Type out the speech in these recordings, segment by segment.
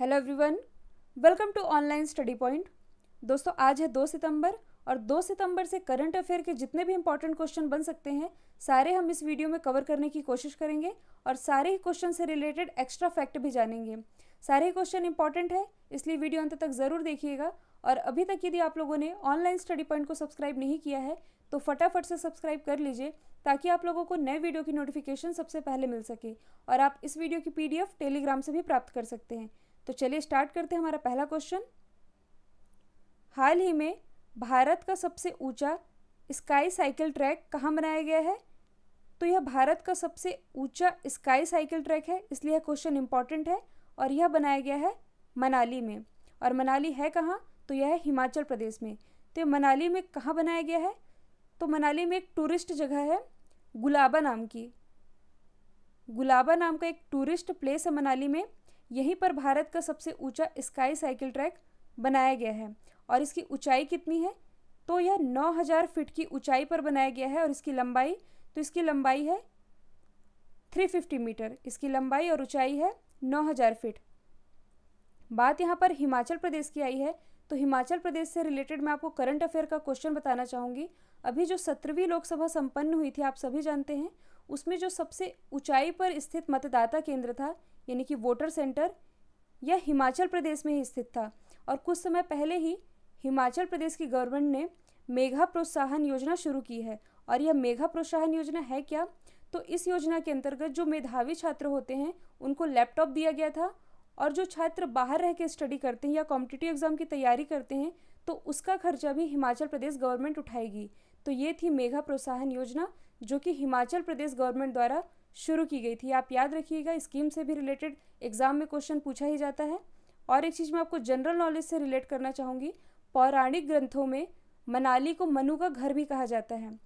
hello everyone welcome to online study point दोस्तों आज है दो सितंबर और दो सितंबर से करंट अफेयर के जितने भी इंपॉर्टेंट क्वेश्चन बन सकते हैं सारे हम इस वीडियो में कवर करने की कोशिश करेंगे और सारे ही क्वेश्चन से रिलेटेड एक्स्ट्रा फैक्ट भी जानेंगे सारे ही क्वेश्चन इंपॉर्टेंट है इसलिए वीडियो अंत तक ज़रूर देखिएगा और अभी तक यदि आप लोगों ने ऑनलाइन स्टडी पॉइंट को सब्सक्राइब नहीं किया है तो फटाफट से सब्सक्राइब कर लीजिए ताकि आप लोगों को नए वीडियो की नोटिफिकेशन सबसे पहले मिल सके और आप इस वीडियो की पीडीएफ टेलीग्राम से भी प्राप्त कर सकते हैं तो चलिए स्टार्ट करते हैं हमारा पहला क्वेश्चन हाल ही में भारत का सबसे ऊंचा स्काई साइकिल ट्रैक कहाँ बनाया गया है तो यह भारत का सबसे ऊंचा स्काई साइकिल ट्रैक है इसलिए यह क्वेश्चन इंपॉर्टेंट है और यह बनाया गया है मनाली में और मनाली है कहाँ तो यह है हिमाचल प्रदेश में तो यह मनाली में कहाँ बनाया गया है तो मनाली में एक टूरिस्ट जगह है गुलाबा नाम की गुलाबा नाम का एक टूरिस्ट प्लेस है मनाली में यहीं पर भारत का सबसे ऊंचा स्काई साइकिल ट्रैक बनाया गया है और इसकी ऊंचाई कितनी है तो यह 9000 फीट की ऊंचाई पर बनाया गया है और इसकी लंबाई तो इसकी लंबाई है 350 मीटर इसकी लंबाई और ऊंचाई है 9000 फीट बात यहाँ पर हिमाचल प्रदेश की आई है तो हिमाचल प्रदेश से रिलेटेड मैं आपको करंट अफेयर का क्वेश्चन बताना चाहूँगी अभी जो सत्रहवीं लोकसभा संपन्न हुई थी आप सभी जानते हैं उसमें जो सबसे ऊंचाई पर स्थित मतदाता केंद्र था यानी कि वोटर सेंटर यह हिमाचल प्रदेश में ही स्थित था और कुछ समय पहले ही हिमाचल प्रदेश की गवर्नमेंट ने मेघा प्रोत्साहन योजना शुरू की है और यह मेघा प्रोत्साहन योजना है क्या तो इस योजना के अंतर्गत जो मेधावी छात्र होते हैं उनको लैपटॉप दिया गया था और जो छात्र बाहर रह के स्टडी करते हैं या कॉम्पिटिटिव एग्ज़ाम की तैयारी करते हैं तो उसका खर्चा भी हिमाचल प्रदेश गवर्नमेंट उठाएगी तो ये थी मेघा प्रोत्साहन योजना जो कि हिमाचल प्रदेश गवर्नमेंट द्वारा शुरू की गई थी आप याद रखिएगा स्कीम से भी रिलेटेड एग्ज़ाम में क्वेश्चन पूछा ही जाता है और एक चीज़ मैं आपको जनरल नॉलेज से रिलेट करना चाहूँगी पौराणिक ग्रंथों में मनाली को मनु का घर भी कहा जाता है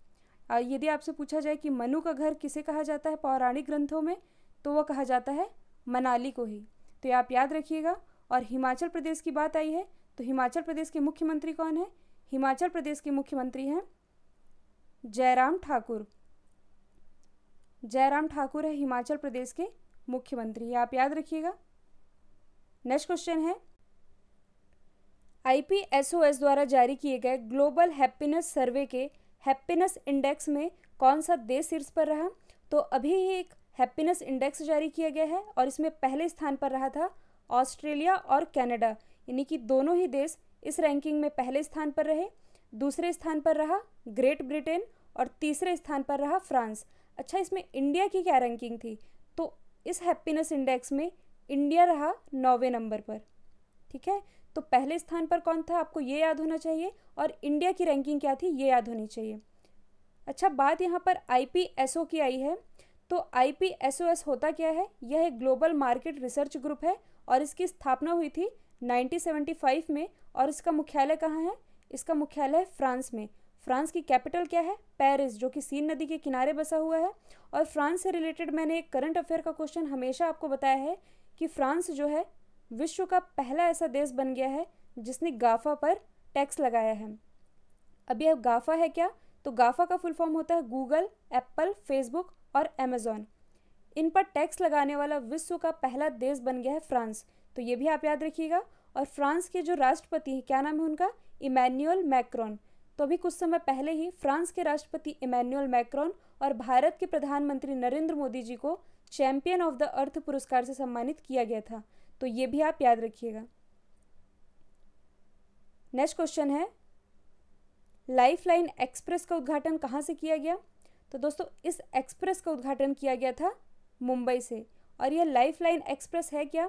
यदि आपसे पूछा जाए कि मनु का घर किसे कहा जाता है पौराणिक ग्रंथों में तो वह कहा जाता है मनाली को ही तो ये आप याद रखिएगा और हिमाचल प्रदेश की बात आई है तो हिमाचल प्रदेश के मुख्यमंत्री कौन है हिमाचल प्रदेश के मुख्यमंत्री हैं जयराम ठाकुर जयराम ठाकुर है हिमाचल प्रदेश के मुख्यमंत्री आप याद रखिएगा नेक्स्ट क्वेश्चन है आई द्वारा जारी किए गए ग्लोबल हैप्पीनेस सर्वे के हैप्पीनेस इंडेक्स में कौन सा देश शीर्ष पर रहा तो अभी ही एक हैप्पीनेस इंडेक्स जारी किया गया है और इसमें पहले स्थान पर रहा था ऑस्ट्रेलिया और कनाडा यानी कि दोनों ही देश इस रैंकिंग में पहले स्थान पर रहे दूसरे स्थान पर रहा ग्रेट ब्रिटेन और तीसरे स्थान पर रहा फ्रांस अच्छा इसमें इंडिया की क्या रैंकिंग थी तो इस हैप्पीनेस इंडेक्स में इंडिया रहा नौवे नंबर पर ठीक है तो पहले स्थान पर कौन था आपको ये याद होना चाहिए और इंडिया की रैंकिंग क्या थी ये याद होनी चाहिए अच्छा बात यहाँ पर आई की आई है तो आई होता क्या है यह एक ग्लोबल मार्केट रिसर्च ग्रुप है और इसकी स्थापना हुई थी 1975 में और इसका मुख्यालय कहाँ है इसका मुख्यालय फ्रांस में फ्रांस की कैपिटल क्या है पेरिस जो कि सीन नदी के किनारे बसा हुआ है और फ्रांस से रिलेटेड मैंने एक करंट अफेयर का क्वेश्चन हमेशा आपको बताया है कि फ्रांस जो है विश्व का पहला ऐसा देश बन गया है जिसने गाफा पर टैक्स लगाया है अभी अब गाफा है क्या तो गाफा का फुल फॉर्म होता है गूगल एप्पल फेसबुक और अमेज़ॉन इन पर टैक्स लगाने वाला विश्व का पहला देश बन गया है फ्रांस तो ये भी आप याद रखिएगा और फ्रांस के जो राष्ट्रपति हैं क्या नाम है उनका इमैन्युअल मैक्रॉन तो अभी कुछ समय पहले ही फ्रांस के राष्ट्रपति इमैनुअल मैक्रॉन और भारत के प्रधानमंत्री नरेंद्र मोदी जी को चैंपियन ऑफ द अर्थ पुरस्कार से सम्मानित किया गया था तो ये भी आप याद रखिएगा नेक्स्ट क्वेश्चन है लाइफलाइन एक्सप्रेस का उद्घाटन कहाँ से किया गया तो दोस्तों इस एक्सप्रेस का उद्घाटन किया गया था मुंबई से और यह लाइफलाइन एक्सप्रेस है क्या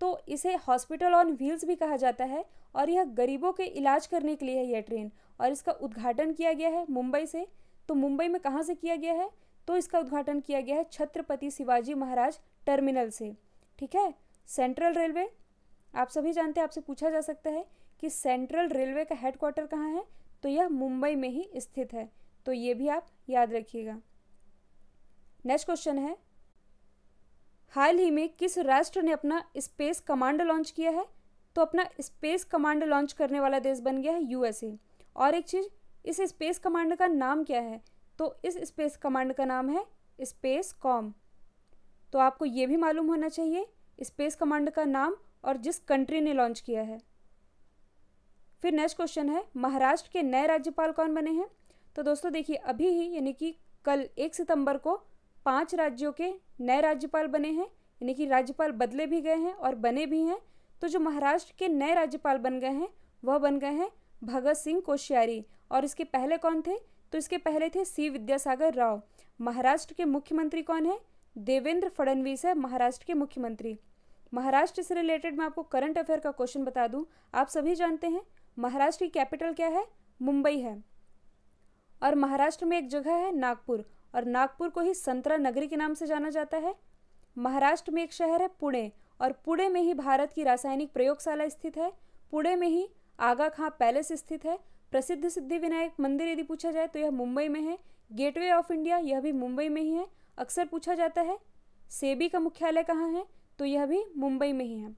तो इसे हॉस्पिटल ऑन व्हील्स भी कहा जाता है और यह गरीबों के इलाज करने के लिए है यह ट्रेन और इसका उद्घाटन किया गया है मुंबई से तो मुंबई में कहाँ से किया गया है तो इसका उद्घाटन किया गया है छत्रपति शिवाजी महाराज टर्मिनल से ठीक है सेंट्रल रेलवे आप सभी जानते हैं आपसे पूछा जा सकता है कि सेंट्रल रेलवे का हेडक्वार्टर कहाँ है तो यह मुंबई में ही स्थित है तो ये भी आप याद रखिएगा नेक्स्ट क्वेश्चन है हाल ही में किस राष्ट्र ने अपना स्पेस कमांड लॉन्च किया है तो अपना स्पेस कमांड लॉन्च करने वाला देश बन गया है यूएसए और एक चीज़ इस स्पेस कमांड का नाम क्या है तो इस स्पेस कमांड का नाम है स्पेस कॉम तो आपको ये भी मालूम होना चाहिए स्पेस कमांड का नाम और जिस कंट्री ने लॉन्च किया है फिर नेक्स्ट क्वेश्चन है महाराष्ट्र के नए राज्यपाल कौन बने हैं तो दोस्तों देखिए अभी ही यानी कि कल एक सितंबर को पांच राज्यों के नए राज्यपाल बने हैं यानी कि राज्यपाल बदले भी गए हैं और बने भी हैं तो जो महाराष्ट्र के नए राज्यपाल बन गए हैं वह बन गए हैं भगत सिंह कोश्यारी और इसके पहले कौन थे तो इसके पहले थे सी विद्यासागर राव महाराष्ट्र के मुख्यमंत्री कौन है देवेंद्र फडणवीस है महाराष्ट्र के मुख्यमंत्री महाराष्ट्र से रिलेटेड मैं आपको करंट अफेयर का क्वेश्चन बता दूं आप सभी जानते हैं महाराष्ट्र की कैपिटल क्या है मुंबई है और महाराष्ट्र में एक जगह है नागपुर और नागपुर को ही संतरा नगरी के नाम से जाना जाता है महाराष्ट्र में एक शहर है पुणे और पुणे में ही भारत की रासायनिक प्रयोगशाला स्थित है पुणे में ही आगा खां पैलेस स्थित है प्रसिद्ध सिद्धि विनायक मंदिर यदि पूछा जाए तो यह मुंबई में है गेटवे ऑफ इंडिया यह भी मुंबई में ही है अक्सर पूछा जाता है सेबी का मुख्यालय कहाँ है तो यह भी मुंबई में ही है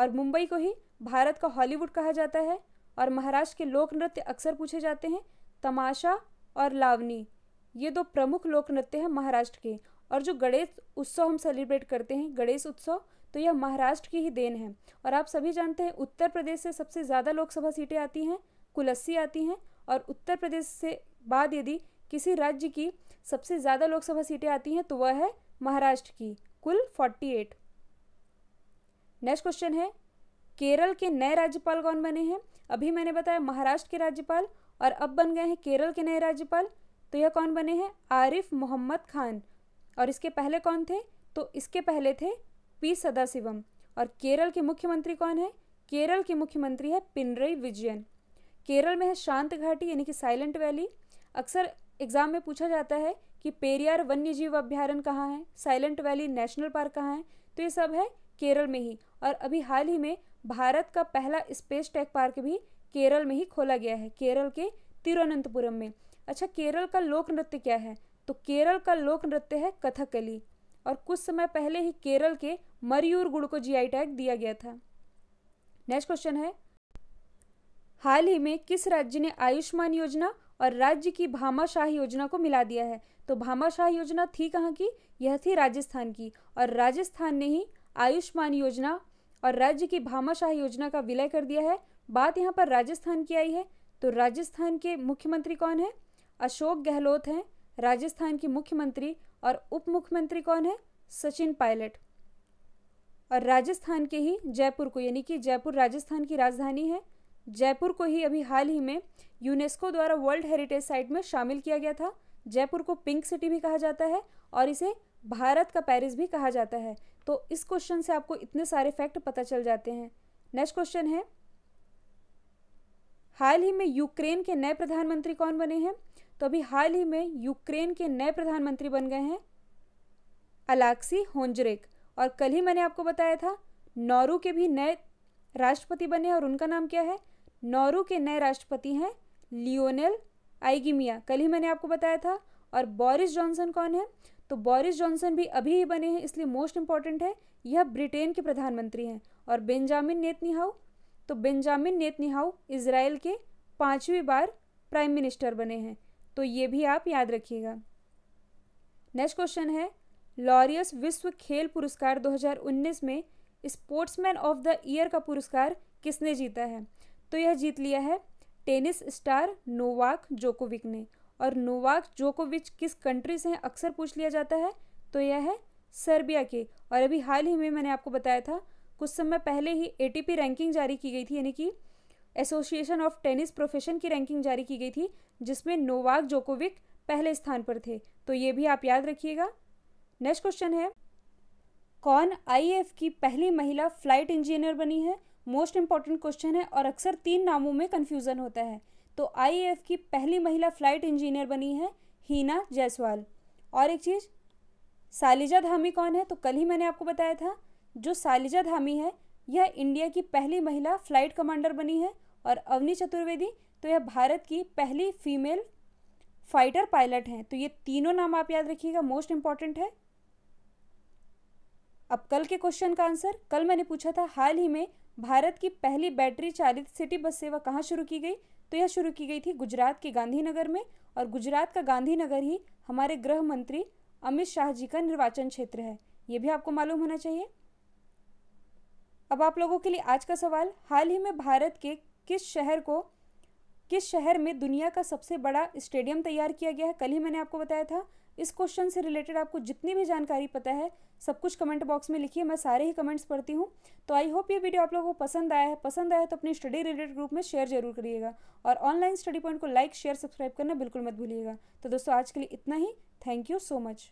और मुंबई को ही भारत का हॉलीवुड कहा जाता है और महाराष्ट्र के लोक नृत्य अक्सर पूछे जाते हैं तमाशा और लावनी ये दो प्रमुख लोक नृत्य हैं महाराष्ट्र के और जो गणेश उत्सव हम सेलिब्रेट करते हैं गणेश उत्सव तो यह महाराष्ट्र की ही देन है और आप सभी जानते हैं उत्तर प्रदेश से सबसे ज़्यादा लोकसभा सीटें आती हैं कुल अस्सी आती हैं और उत्तर प्रदेश से बाद यदि किसी राज्य की सबसे ज़्यादा लोकसभा सीटें आती हैं तो वह है महाराष्ट्र की कुल फोर्टी एट नेक्स्ट क्वेश्चन है केरल के नए राज्यपाल कौन बने हैं अभी मैंने बताया महाराष्ट्र के राज्यपाल और अब बन गए हैं केरल के नए राज्यपाल तो यह कौन बने हैं आरिफ मोहम्मद खान और इसके पहले कौन थे तो इसके पहले थे पी सदाशिवम और केरल के मुख्यमंत्री कौन है केरल के मुख्यमंत्री है पिनरई विजयन केरल में है शांत घाटी यानी कि साइलेंट वैली अक्सर एग्जाम में पूछा जाता है कि पेरियार वन्य जीव अभ्यारण्य कहाँ है साइलेंट वैली नेशनल पार्क कहाँ है तो ये सब है केरल में ही और अभी हाल ही में भारत का पहला स्पेस टेक पार्क भी केरल में ही खोला गया है केरल के तिरुवनंतपुरम में अच्छा केरल का लोक नृत्य क्या है तो केरल का लोक नृत्य है कथकली और कुछ समय पहले ही केरल के मरियूर गुड़ को जीआई टैग दिया गया था नेक्स्ट क्वेश्चन है हाल ही में किस राज्य ने आयुष्मान योजना और राज्य की भामाशाह योजना को मिला दिया है तो भामाशाह योजना थी कहाँ की यह थी राजस्थान की और राजस्थान ने ही आयुष्मान योजना और राज्य की भामाशाह योजना का विलय कर दिया है बात यहाँ पर राजस्थान की आई है तो राजस्थान के मुख्यमंत्री कौन है अशोक गहलोत हैं राजस्थान की मुख्यमंत्री और उप मुख्यमंत्री कौन है सचिन पायलट और राजस्थान के ही जयपुर को यानी कि जयपुर राजस्थान की राजधानी है जयपुर को ही अभी हाल ही में यूनेस्को द्वारा वर्ल्ड हेरिटेज साइट में शामिल किया गया था जयपुर को पिंक सिटी भी कहा जाता है और इसे भारत का पेरिस भी कहा जाता है तो इस क्वेश्चन से आपको इतने सारे फैक्ट पता चल जाते हैं नेक्स्ट क्वेश्चन है हाल ही में यूक्रेन के नए प्रधानमंत्री कौन बने हैं तो अभी हाल ही में यूक्रेन के नए प्रधानमंत्री बन गए हैं अलाक्सी होंजरेक और कल ही मैंने आपको बताया था नौरू के भी नए राष्ट्रपति बने और उनका नाम क्या है नौरू के नए राष्ट्रपति हैं लियोनेल आइगिमिया कल ही मैंने आपको बताया था और बोरिस जॉनसन कौन है तो बोरिस जॉनसन भी अभी ही बने हैं इसलिए मोस्ट इम्पॉर्टेंट है यह ब्रिटेन के प्रधानमंत्री हैं और बेंजामिन नेतनिहाउ तो बेंजामिन नेतनिहाउ इसराइल के पाँचवीं बार प्राइम मिनिस्टर बने हैं तो ये भी आप याद रखिएगा नेक्स्ट क्वेश्चन है लॉरियस विश्व खेल पुरस्कार 2019 में स्पोर्ट्समैन ऑफ द ईयर का पुरस्कार किसने जीता है तो यह जीत लिया है टेनिस स्टार नोवाक जोकोविक ने और नोवाक जोकोविच किस कंट्री से हैं अक्सर पूछ लिया जाता है तो यह है सर्बिया के और अभी हाल ही में मैंने आपको बताया था कुछ समय पहले ही एटीपी रैंकिंग जारी की गई थी यानी कि एसोसिएशन ऑफ टेनिस प्रोफेशन की रैंकिंग जारी की गई थी जिसमें नोवाक जोकोविक पहले स्थान पर थे तो ये भी आप याद रखिएगा नेक्स्ट क्वेश्चन है कौन आई की पहली महिला फ्लाइट इंजीनियर बनी है मोस्ट इंपॉर्टेंट क्वेश्चन है और अक्सर तीन नामों में कन्फ्यूज़न होता है तो आई की पहली महिला फ्लाइट इंजीनियर बनी है हीना जायसवाल और एक चीज़ सालिजा धामी कौन है तो कल ही मैंने आपको बताया था जो सालिजा धामी है यह इंडिया की पहली महिला फ्लाइट कमांडर बनी है और अवनी चतुर्वेदी तो यह भारत की पहली फीमेल फाइटर पायलट हैं तो ये तीनों नाम आप याद रखिएगा मोस्ट इम्पॉर्टेंट है अब कल के क्वेश्चन का आंसर कल मैंने पूछा था हाल ही में भारत की पहली बैटरी चालित सिटी बस सेवा कहाँ शुरू की गई तो यह शुरू की गई थी गुजरात के गांधीनगर में और गुजरात का गांधीनगर ही हमारे गृह मंत्री अमित शाह जी का निर्वाचन क्षेत्र है ये भी आपको मालूम होना चाहिए अब आप लोगों के लिए आज का सवाल हाल ही में भारत के किस शहर को किस शहर में दुनिया का सबसे बड़ा स्टेडियम तैयार किया गया है कल ही मैंने आपको बताया था इस क्वेश्चन से रिलेटेड आपको जितनी भी जानकारी पता है सब कुछ कमेंट बॉक्स में लिखिए मैं सारे ही कमेंट्स पढ़ती हूँ तो आई होप ये वीडियो आप लोगों को पसंद आया है पसंद आया है तो अपने स्टडी रिलेटेड ग्रुप में शेयर जरूर करिएगा और ऑनलाइन स्टडी पॉइंट को लाइक शेयर सब्सक्राइब करना बिल्कुल मत भूलिएगा तो दोस्तों आज के लिए इतना ही थैंक यू सो मच